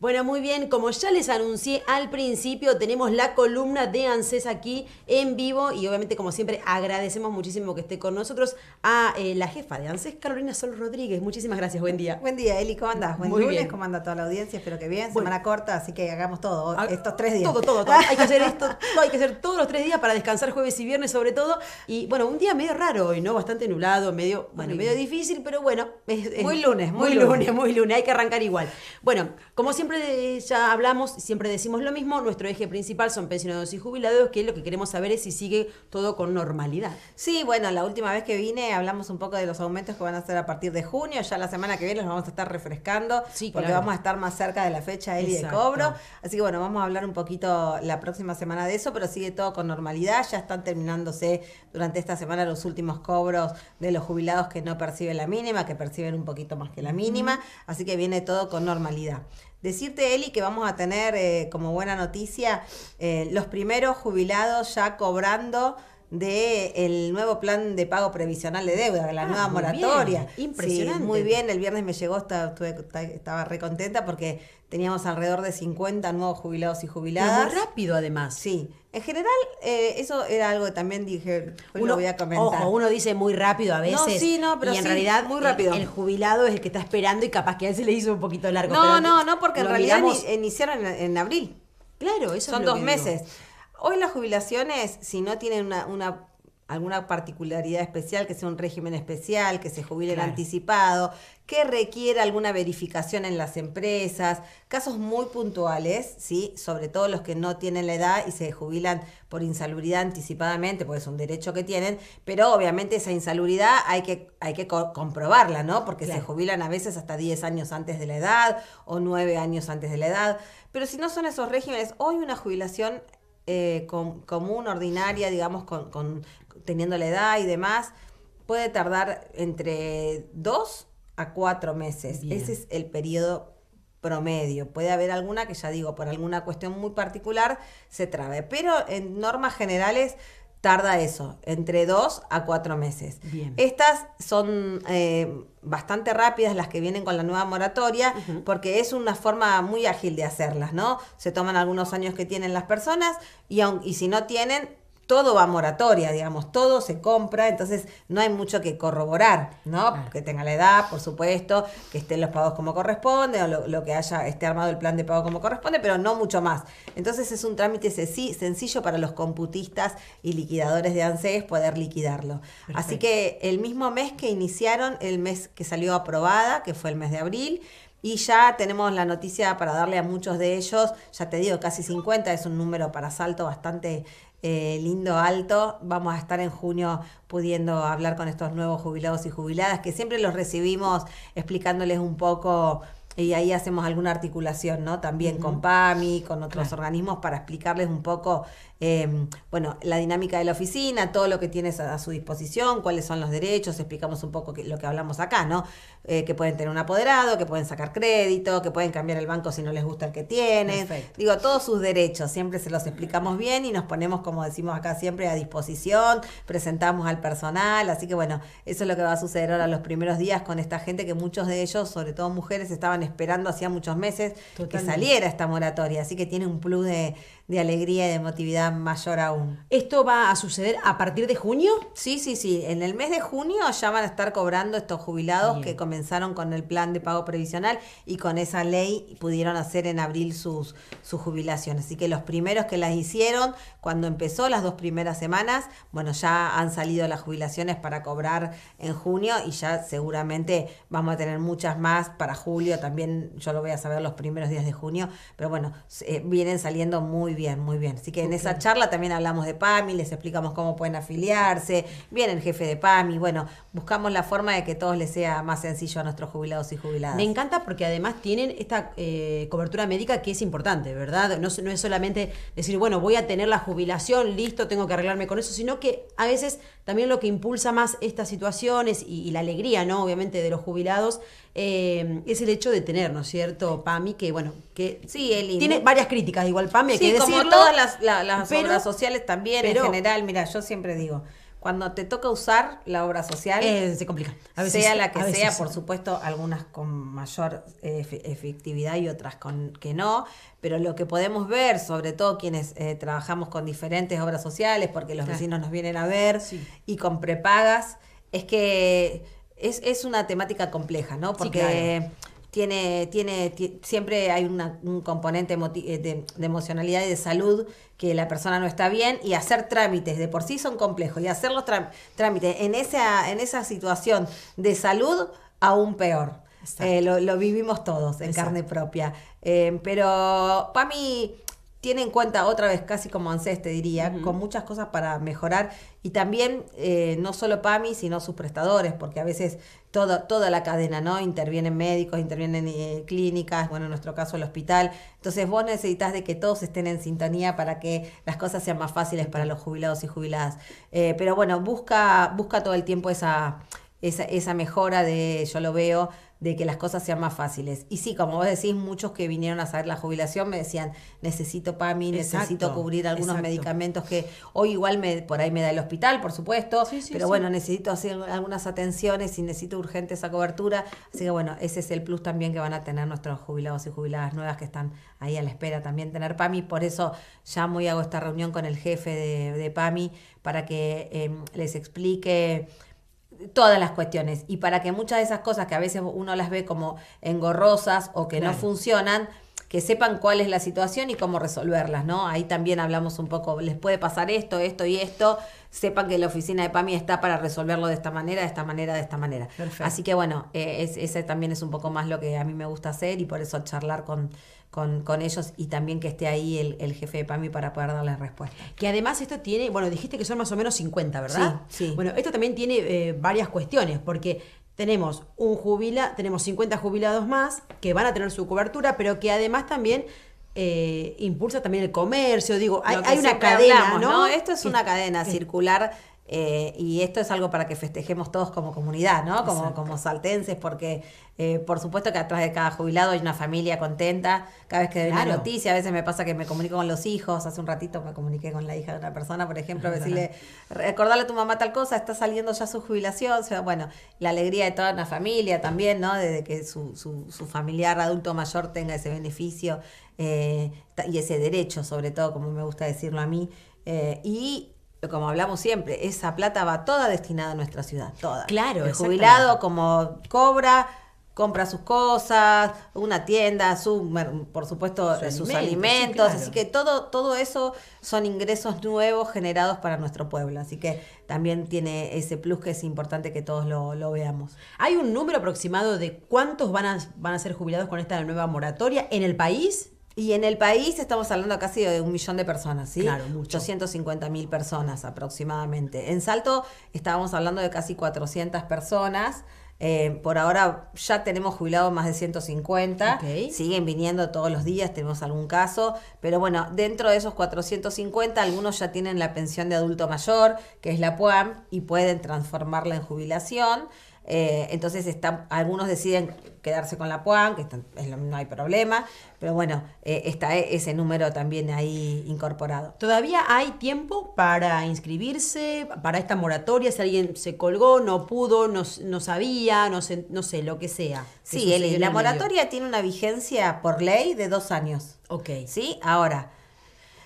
Bueno, muy bien, como ya les anuncié al principio, tenemos la columna de ANSES aquí en vivo y obviamente como siempre agradecemos muchísimo que esté con nosotros a eh, la jefa de ANSES, Carolina Sol Rodríguez. Muchísimas gracias, buen día. Buen día, Eli, ¿cómo andás? Buen lunes, ¿cómo anda toda la audiencia? Espero que bien, semana corta, así que hagamos todo, ah, estos tres días. Todo, todo, todo. hay que hacer esto, todo, hay que hacer todos los tres días para descansar jueves y viernes sobre todo. Y bueno, un día medio raro hoy, ¿no? Bastante nublado, medio, bueno, medio difícil, pero bueno. muy lunes, muy, lunes, muy lunes, muy lunes, hay que arrancar igual. Bueno, como siempre siempre ya hablamos, siempre decimos lo mismo, nuestro eje principal son pensionados y jubilados, que lo que queremos saber es si sigue todo con normalidad. Sí, bueno, la última vez que vine hablamos un poco de los aumentos que van a hacer a partir de junio, ya la semana que viene los vamos a estar refrescando, porque vamos a estar más cerca de la fecha de cobro, así que bueno, vamos a hablar un poquito la próxima semana de eso, pero sigue todo con normalidad, ya están terminándose durante esta semana los últimos cobros de los jubilados que no perciben la mínima, que perciben un poquito más que la mínima, así que viene todo con normalidad. Decirte, Eli, que vamos a tener eh, como buena noticia eh, los primeros jubilados ya cobrando de el nuevo plan de pago previsional de deuda, de la ah, nueva moratoria. Impresionante. muy bien, el viernes me llegó, estaba, estaba re contenta porque teníamos alrededor de 50 nuevos jubilados y jubiladas. muy rápido además. Sí. En general, eh, eso era algo que también dije, pues uno, lo voy a comentar. Ojo, uno dice muy rápido a veces. No, sí, no, pero y en realidad muy rápido. El, jubilado es el que está esperando y capaz que a él se le hizo un poquito largo. No, no, no, porque en realidad iniciaron en, abril. Claro, eso Son dos meses. Hoy las jubilaciones, si no tienen una, alguna particularidad especial, que sea un régimen especial, que se jubile anticipado, que requiera alguna verificación en las empresas, casos muy puntuales, ¿sí? sobre todo los que no tienen la edad y se jubilan por insalubridad anticipadamente, porque es un derecho que tienen, pero obviamente esa insalubridad hay que, hay que comprobarla, ¿no? porque se jubilan a veces hasta 10 años antes de la edad o 9 años antes de la edad, pero si no son esos regímenes, hoy una jubilación eh, común, ordinaria, digamos, con, teniendo la edad y demás, puede tardar entre dos a cuatro meses. Ese es el periodo promedio. Puede haber alguna que ya digo, por alguna cuestión muy particular se trabe. Pero en normas generales tarda eso, entre dos a cuatro meses. Estas son eh, bastante rápidas las que vienen con la nueva moratoria, porque es una forma muy ágil de hacerlas, ¿no? Se toman algunos años que tienen las personas y, aun, y si no tienen, todo va a moratoria, digamos, todo se compra, entonces no hay mucho que corroborar, ¿no? Que tenga la edad, por supuesto, que estén los pagos como corresponde, o lo, que haya, esté armado el plan de pago como corresponde, pero no mucho más. Entonces es un trámite sencillo para los computistas y liquidadores de ANSES poder liquidarlo. Así que el mismo mes que iniciaron, el mes que salió aprobada, que fue el mes de abril, y ya tenemos la noticia para darle a muchos de ellos, ya te digo, casi 50, es un número para salto bastante eh, lindo, alto. Vamos a estar en junio pudiendo hablar con estos nuevos jubilados y jubiladas, que siempre los recibimos explicándoles un poco y ahí hacemos alguna articulación, ¿no? También con PAMI, con otros organismos para explicarles un poco Em, bueno, la dinámica de la oficina, todo lo que tienes a, su disposición, cuáles son los derechos, explicamos un poco lo que hablamos acá, ¿no? Eh, que pueden tener un apoderado, que pueden sacar crédito, que pueden cambiar el banco si no les gusta el que tienen. Digo, todos sus derechos, siempre se los explicamos bien y nos ponemos, como decimos acá siempre, a disposición, presentamos al personal, así que bueno, eso es lo que va a suceder ahora los primeros días con esta gente que muchos de ellos, sobre todo mujeres, estaban esperando hacía muchos meses que saliera esta moratoria, así que tiene un plus de, de alegría y de emotividad mayor aún. ¿Esto va a suceder a partir de junio? Sí, sí, sí. En el mes de junio ya van a estar cobrando estos jubilados que comenzaron con el plan de pago previsional y con esa ley pudieron hacer en abril sus, sus jubilaciones. Así que los primeros que las hicieron, cuando empezó las dos primeras semanas, bueno, ya han salido las jubilaciones para cobrar en junio y ya seguramente vamos a tener muchas más para julio. También yo lo voy a saber los primeros días de junio, pero bueno, eh, vienen saliendo muy bien bien, muy bien. Así que en esa charla también hablamos de PAMI, les explicamos cómo pueden afiliarse, viene el jefe de PAMI, bueno, buscamos la forma de que todo les sea más sencillo a nuestros jubilados y jubiladas. Me encanta porque además tienen esta eh, cobertura médica que es importante, ¿verdad? No, es solamente decir, bueno, voy a tener la jubilación, listo, tengo que arreglarme con eso, sino que a veces también lo que impulsa más estas situaciones y la alegría, ¿no? Obviamente de los jubilados eh, es el hecho de tener, ¿no es cierto, Pami? Que bueno, que sí, él tiene varias críticas, igual Pami, que como todas las, obras sociales también en general, mira, yo siempre digo, cuando te toca usar la obra social, eh, se complica. sea la que sea, por supuesto, algunas con mayor efectividad y otras con que no, pero lo que podemos ver, sobre todo quienes eh, trabajamos con diferentes obras sociales, porque los vecinos nos vienen a ver y con prepagas, es que es, una temática compleja, ¿no? Porque... tiene, tiene, siempre hay un componente eh, de, emocionalidad y de salud que la persona no está bien y hacer trámites de por sí son complejos y hacer los trámites en esa, en esa situación de salud aún peor. Eh, lo, vivimos todos en carne propia. Eh, pero para mí tiene en cuenta otra vez, casi como ANSES te diría, con muchas cosas para mejorar y también eh, no solo PAMI, sino sus prestadores, porque a veces toda la cadena, ¿no? Intervienen médicos, intervienen eh, clínicas, bueno, en nuestro caso el hospital. Entonces vos necesitas de que todos estén en sintonía para que las cosas sean más fáciles para los jubilados y jubiladas. Eh, pero bueno, busca, busca todo el tiempo esa, esa mejora de, yo lo veo, de que las cosas sean más fáciles. Y sí, como vos decís, muchos que vinieron a saber la jubilación me decían, necesito PAMI, necesito cubrir algunos medicamentos que hoy igual me, por ahí me da el hospital, por supuesto, pero bueno, necesito hacer algunas atenciones y necesito urgente esa cobertura. Así que bueno, ese es el plus también que van a tener nuestros jubilados y jubiladas nuevas que están ahí a la espera también tener PAMI. Por eso llamo y hago esta reunión con el jefe de, PAMI para que eh, les explique todas las cuestiones y para que muchas de esas cosas que a veces uno las ve como engorrosas o que no funcionan, que sepan cuál es la situación y cómo resolverlas, ¿no? Ahí también hablamos un poco, les puede pasar esto, esto y esto, sepan que la oficina de PAMI está para resolverlo de esta manera, de esta manera, de esta manera. Así que bueno, eh, ese también es un poco más lo que a mí me gusta hacer y por eso charlar con, con, ellos y también que esté ahí el, jefe de PAMI para poder darle respuesta. Que además esto tiene, bueno, dijiste que son más o menos 50, ¿verdad? Sí, sí. Bueno, esto también tiene eh, varias cuestiones, porque tenemos un jubila, tenemos 50 jubilados más que van a tener su cobertura, pero que además también eh, impulsa también el comercio, digo, hay, una cadena, ¿no? Esto es una cadena circular eh, y esto es algo para que festejemos todos como comunidad, ¿no? Como, como saltenses, porque eh, por supuesto que atrás de cada jubilado hay una familia contenta. Cada vez que doy una noticia, a veces me pasa que me comunico con los hijos. Hace un ratito me comuniqué con la hija de una persona, por ejemplo, decirle, recordarle a tu mamá tal cosa, está saliendo ya su jubilación. O sea, bueno, la alegría de toda una familia también, ¿no? Desde que su, familiar adulto mayor tenga ese beneficio eh, y ese derecho, sobre todo, como me gusta decirlo a mí. y como hablamos siempre, esa plata va toda destinada a nuestra ciudad, toda. Claro. El jubilado como cobra, compra sus cosas, una tienda, su, por supuesto sus, alimentos, así que todo, todo eso son ingresos nuevos generados para nuestro pueblo, así que también tiene ese plus que es importante que todos lo, lo veamos. ¿Hay un número aproximado de cuántos van a, van a ser jubilados con esta nueva moratoria en el país? Y en el país estamos hablando casi de un millón de personas, ¿sí? Claro, mucho. 850 mil personas aproximadamente. En Salto estábamos hablando de casi 400 personas. Eh, por ahora ya tenemos jubilados más de 150, siguen viniendo todos los días, tenemos algún caso, pero bueno, dentro de esos 450 algunos ya tienen la pensión de adulto mayor, que es la PUAM, y pueden transformarla en jubilación. Eh, entonces está, algunos deciden quedarse con la PUAN, que no hay problema, pero bueno, eh, está e, ese número también ahí incorporado. ¿Todavía hay tiempo para inscribirse, para esta moratoria? Si alguien se colgó, no pudo, no, sabía, no, sé, lo que sea. sí, la moratoria tiene una vigencia por ley de dos años. Ok. ¿Sí? Ahora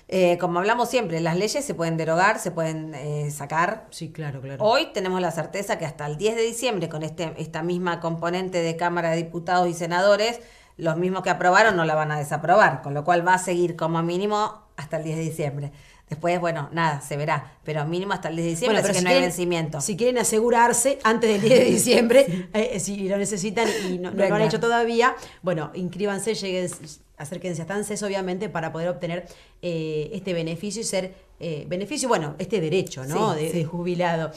eh, como hablamos siempre, las leyes se pueden derogar, se pueden eh, sacar. Sí, claro, claro. Hoy tenemos la certeza que hasta el 10 de diciembre, con este, esta misma componente de Cámara de Diputados y Senadores, los mismos que aprobaron no la van a desaprobar, con lo cual va a seguir como mínimo hasta el 10 de diciembre. Después, bueno, nada, se verá. Pero mínimo hasta el 10 de diciembre, que no hay vencimiento. Si quieren asegurarse antes del 10 de diciembre, eh, si lo necesitan y no, lo han hecho todavía, bueno, inscríbanse, lleguen, acérquense a TANCES, obviamente, para poder obtener eh, este beneficio y ser eh, beneficio, bueno, este derecho, ¿no? de, jubilado.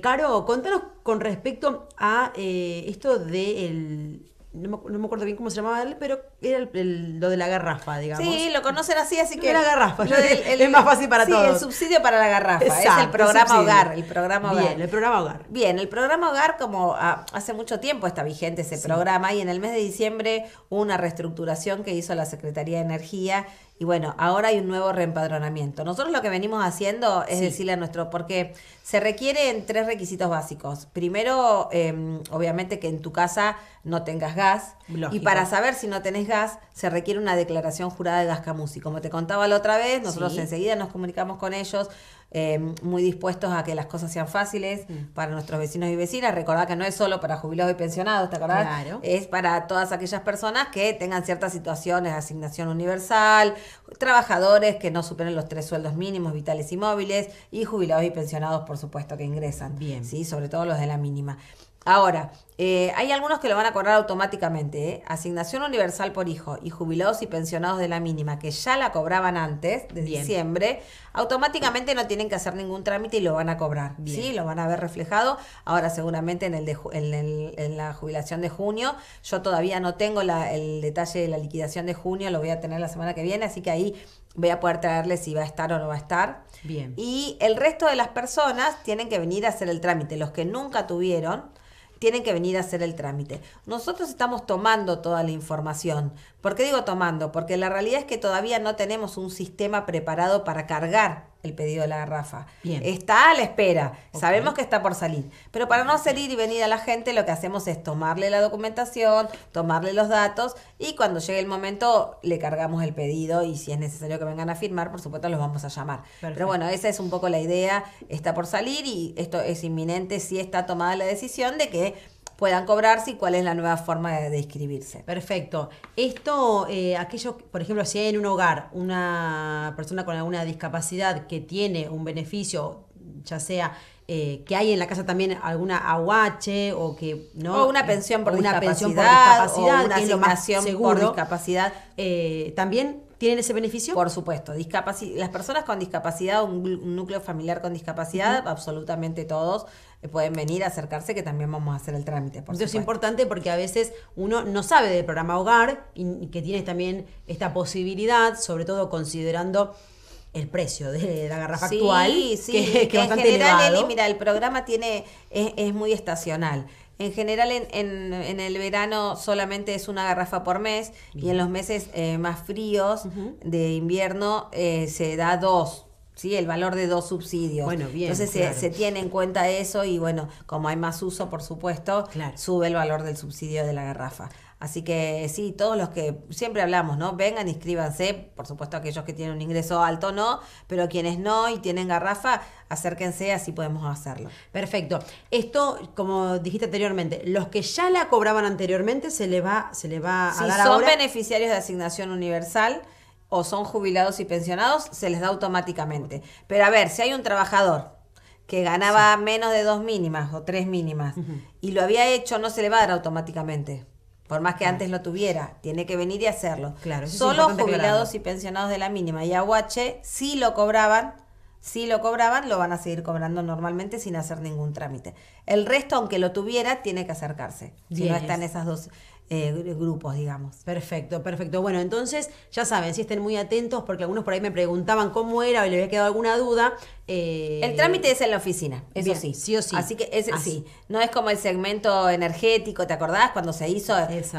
Caro, contanos con respecto a esto del. De no, no me acuerdo bien cómo se llamaba él, pero era el, lo de la garrafa, digamos. Sí, lo conocen así, así que. La garrafa. es más fácil para sí, el subsidio para la garrafa. es el programa hogar. El programa hogar. Bien, el programa hogar. Bien, el programa hogar, como ah, hace mucho tiempo está vigente ese programa, y en el mes de diciembre hubo una reestructuración que hizo la Secretaría de Energía. Y bueno, ahora hay un nuevo reempadronamiento. Nosotros lo que venimos haciendo es decirle a nuestro, porque se requieren tres requisitos básicos. Primero, em, obviamente que en tu casa no tengas gas. Y para saber si no tenés gas, se requiere una declaración jurada de Y Como te contaba la otra vez, nosotros enseguida nos comunicamos con ellos, eh, muy dispuestos a que las cosas sean fáciles mm. para nuestros vecinos y vecinas. Recordad que no es solo para jubilados y pensionados, ¿te acordás? Claro. Es para todas aquellas personas que tengan ciertas situaciones, de asignación universal, trabajadores que no superen los tres sueldos mínimos, vitales y móviles, y jubilados y pensionados, por supuesto, que ingresan. Bien. ¿sí? Sobre todo los de la mínima. Ahora, eh, hay algunos que lo van a cobrar automáticamente. ¿eh? Asignación universal por hijo y jubilados y pensionados de la mínima, que ya la cobraban antes, de diciembre, automáticamente no tienen que hacer ningún trámite y lo van a cobrar. Sí, lo van a ver reflejado. Ahora seguramente en, el la jubilación de junio. Yo todavía no tengo el detalle de la liquidación de junio, lo voy a tener la semana que viene, así que ahí voy a poder traerles si va a estar o no va a estar. Bien. Y el resto de las personas tienen que venir a hacer el trámite. Los que nunca tuvieron tienen que venir a hacer el trámite. Nosotros estamos tomando toda la información. ¿Por qué digo tomando? Porque la realidad es que todavía no tenemos un sistema preparado para cargar el pedido de la garrafa. Está a la espera, sabemos que está por salir. Pero para no salir y venir a la gente, lo que hacemos es tomarle la documentación, tomarle los datos y cuando llegue el momento le cargamos el pedido y si es necesario que vengan a firmar, por supuesto los vamos a llamar. Pero bueno, esa es un poco la idea, está por salir y esto es inminente si está tomada la decisión de que puedan cobrarse y cuál es la nueva forma de, inscribirse. Perfecto. Esto, eh, aquellos, por ejemplo, si hay en un hogar una persona con alguna discapacidad que tiene un beneficio, ya sea eh, que hay en la casa también alguna aguache o que no o una pensión por una discapacidad, pensión por discapacidad una asignación por discapacidad eh, también ¿Tienen ese beneficio? Por supuesto. las personas con discapacidad, un, núcleo familiar con discapacidad, absolutamente todos eh, pueden venir a acercarse, que también vamos a hacer el trámite. Por Eso es importante porque a veces uno no sabe del programa hogar y que tienes también esta posibilidad, sobre todo considerando el precio de la garrafa actual, sí, que, que, en general, Eli, mira, el programa tiene es, es muy estacional. En general, en, en, el verano solamente es una garrafa por mes y en los meses eh, más fríos de invierno eh, se da dos. ¿sí? el valor de dos subsidios. Entonces se, se, tiene en cuenta eso y bueno, como hay más uso, por supuesto, sube el valor del subsidio de la garrafa. Así que sí, todos los que siempre hablamos, ¿no? Vengan, inscríbanse, por supuesto aquellos que tienen un ingreso alto no, pero quienes no y tienen garrafa, acérquense, así podemos hacerlo. Perfecto. Esto, como dijiste anteriormente, los que ya la cobraban anteriormente se le va, se le va a si dar son beneficiarios de asignación universal o son jubilados y pensionados, se les da automáticamente. Pero a ver, si hay un trabajador que ganaba menos de dos mínimas o tres mínimas y lo había hecho, no se le va a dar automáticamente por más que antes lo tuviera, tiene que venir y hacerlo. Claro, Solo jubilados y pensionados de la mínima y aguache si lo cobraban, sí lo cobraban, lo van a seguir cobrando normalmente sin hacer ningún trámite. El resto, aunque lo tuviera, tiene que acercarse. Si no están esas dos, eh, grupos, digamos. Perfecto, perfecto. Bueno, entonces ya saben, si estén muy atentos porque algunos por ahí me preguntaban cómo era o les había quedado alguna duda. Eh, el trámite es en la oficina, eso sí. Sí o sí. Así que es Así. No es como el segmento energético, ¿te acordás? Cuando se hizo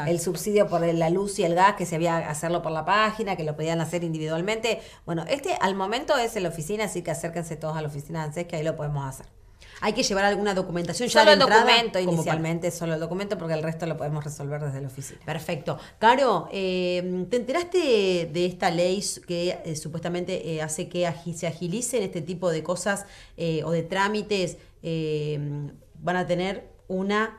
el subsidio por la luz y el gas, que se había hacerlo por la página, que lo podían hacer individualmente. Bueno, este al momento es en la oficina, así que acérquense todos a la oficina de ANSES, que ahí lo podemos hacer hay que llevar alguna documentación ya solo el documento inicialmente, solo el documento, porque el resto lo podemos resolver desde la oficina. Perfecto. Caro, eh, ¿te enteraste de esta ley que eh, supuestamente eh, hace que se agilicen este tipo de cosas o de trámites? van a tener una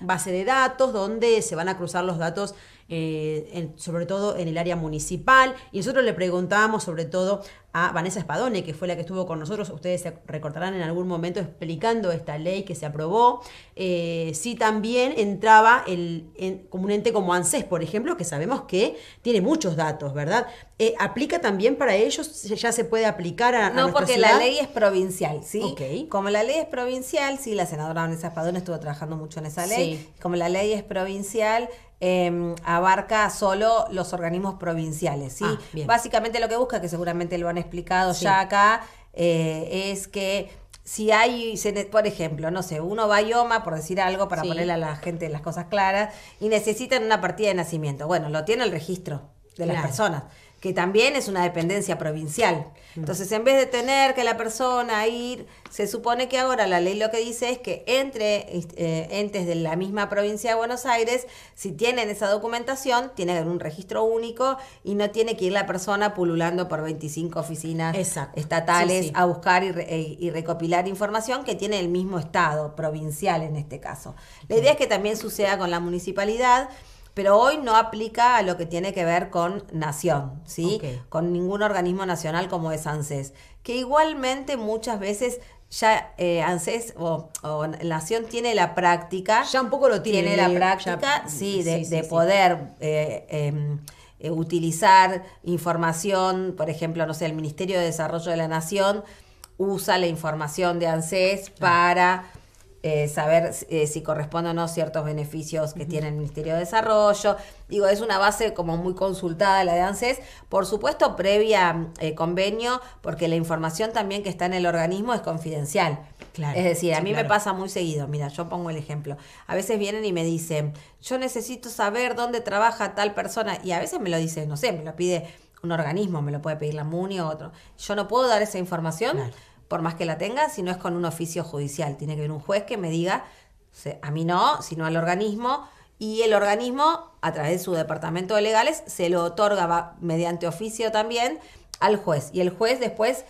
base de datos donde se van a cruzar los datos eh, sobre todo en el área municipal. Y nosotros le preguntábamos sobre todo a Vanessa Espadone, que fue la que estuvo con nosotros, ustedes se recordarán en algún momento explicando esta ley que se aprobó, eh, si también entraba el, como un ente como ANSES, por ejemplo, que sabemos que tiene muchos datos, ¿verdad? Eh, ¿Aplica también para ellos? ¿Ya se puede aplicar a... No, porque la ley es provincial, ¿sí? Como la ley es provincial, sí, la senadora Vanessa Espadone estuvo trabajando mucho en esa ley, como la ley es provincial, Em, abarca solo los organismos provinciales. ¿sí? Ah, Básicamente lo que busca, que seguramente lo han explicado ya acá, eh, es que si hay, por ejemplo, no sé, uno IOMA por decir algo, para ponerle a la gente las cosas claras, y necesitan una partida de nacimiento. Bueno, lo tiene el registro de las personas que también es una dependencia provincial. Mm. Entonces, en vez de tener que la persona ir, se supone que ahora la ley lo que dice es que entre este, eh, entes de la misma provincia de Buenos Aires, si tienen esa documentación, tiene que haber un registro único y no tiene que ir la persona pululando por 25 oficinas estatales a buscar y, eh, y, recopilar información que tiene el mismo estado, provincial en este caso. La idea es que también suceda con la municipalidad pero hoy no aplica a lo que tiene que ver con nación, ¿sí? Con ningún organismo nacional como es ANSES, que igualmente muchas veces ya eh, ANSES o, Nación tiene la práctica. Ya un poco lo tiene. la práctica, sí, de, poder eh, em, eh, utilizar información, por ejemplo, no sé, el Ministerio de Desarrollo de la Nación usa la información de ANSES para eh, saber eh, si corresponden o no ciertos beneficios que tiene el Ministerio de Desarrollo. Digo, es una base como muy consultada la de ANSES, por supuesto previa eh, convenio, porque la información también que está en el organismo es confidencial. Claro, es decir, a mí me pasa muy seguido, mira, yo pongo el ejemplo. A veces vienen y me dicen, yo necesito saber dónde trabaja tal persona, y a veces me lo dicen, no sé, me lo pide un organismo, me lo puede pedir la MUNI o otro. Yo no puedo dar esa información por más que la tenga, si no es con un oficio judicial. Tiene que haber un juez que me diga, a mí no, sino al organismo, y el organismo, a través de su departamento de legales, se lo otorga mediante oficio también al juez. Y el juez después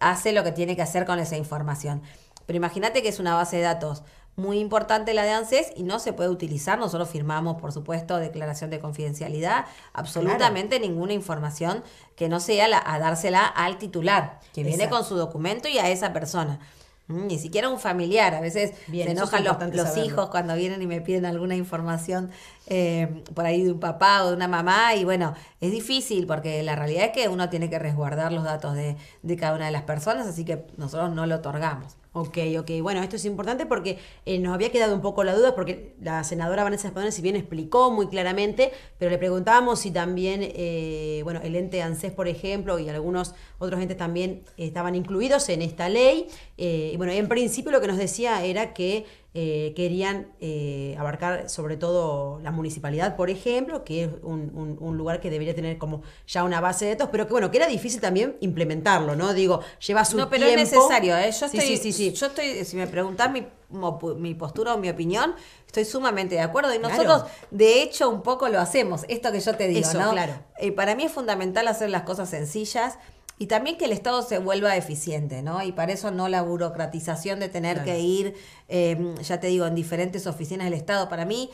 hace lo que tiene que hacer con esa información. Pero imagínate que es una base de datos muy importante la de ANSES y no se puede utilizar. Nosotros firmamos, por supuesto, declaración de confidencialidad, absolutamente ninguna información que no sea la, a dársela al titular, que viene con su documento y a esa persona. Mm, ni siquiera un familiar, a veces se enojan los hijos cuando vienen y me piden alguna información eh, por ahí de un papá o de una mamá y bueno, es difícil porque la realidad es que uno tiene que resguardar los datos de, cada una de las personas, así que nosotros no lo otorgamos. Ok, ok. Bueno, esto es importante porque eh, nos había quedado un poco la duda, porque la senadora Vanessa Espadón, si bien explicó muy claramente, pero le preguntábamos si también, eh, bueno, el ente ANSES, por ejemplo, y algunos otros entes también estaban incluidos en esta ley. y bueno, en principio lo que nos decía era que eh, querían eh, abarcar sobre todo la municipalidad, por ejemplo, que es un, lugar que debería tener como ya una base de datos, pero que bueno, que era difícil también implementarlo, ¿no? Digo, llevas su No, pero es necesario, ¿eh? Yo sí, sí, sí, yo estoy, si me preguntás mi, postura o mi opinión, estoy sumamente de acuerdo y nosotros de hecho un poco lo hacemos, esto que yo te digo, ¿no? Claro. Eh, para mí es fundamental hacer las cosas sencillas y también que el Estado se vuelva eficiente, ¿no? Y para eso no la burocratización de tener que ir, em, ya te digo, en diferentes oficinas del Estado. Para mí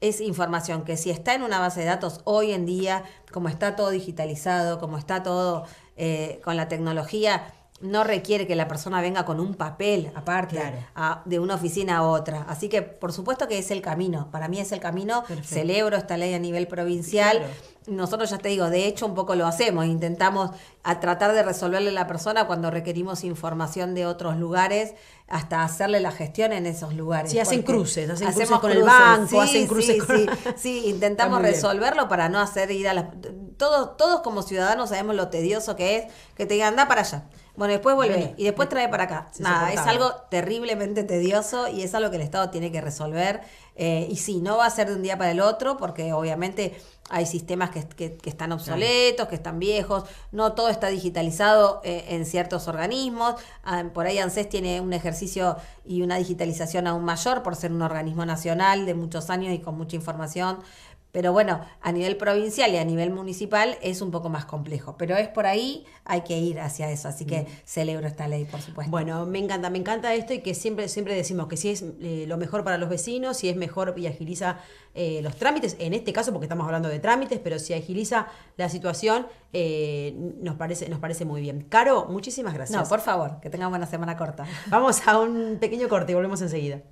es información que si está en una base de datos hoy en día, como está todo digitalizado, como está todo eh, con la tecnología, no requiere que la persona venga con un papel aparte de una oficina a otra. Así que por supuesto que es el camino, para mí es el camino, celebro esta ley a nivel provincial. Nosotros ya te digo, de hecho un poco lo hacemos, intentamos a tratar de resolverle a la persona cuando requerimos información de otros lugares, hasta hacerle la gestión en esos lugares. Sí, hacen cruces, Hacemos cruces con el banco, sí, hacen cruces sí, sí, intentamos resolverlo para no hacer ir a las... Todos, todos como ciudadanos sabemos lo tedioso que es que te digan, anda para allá bueno, después vuelve y después trae para acá. Nada, es algo terriblemente tedioso y es algo que el Estado tiene que resolver. Eh, y sí, no va a ser de un día para el otro, porque obviamente hay sistemas que, están obsoletos, que están viejos, no todo está digitalizado eh, en ciertos organismos. Ah, por ahí ANSES tiene un ejercicio y una digitalización aún mayor por ser un organismo nacional de muchos años y con mucha información. Pero bueno, a nivel provincial y a nivel municipal es un poco más complejo, pero es por ahí, hay que ir hacia eso, así que mm. celebro esta ley, por supuesto. Bueno, me encanta, me encanta esto y que siempre, siempre decimos que si es eh, lo mejor para los vecinos, si es mejor y agiliza eh, los trámites, en este caso porque estamos hablando de trámites, pero si agiliza la situación, eh, nos, parece, nos parece muy bien. Caro, muchísimas gracias. No, por favor, que tengan buena semana corta. Vamos a un pequeño corte y volvemos enseguida.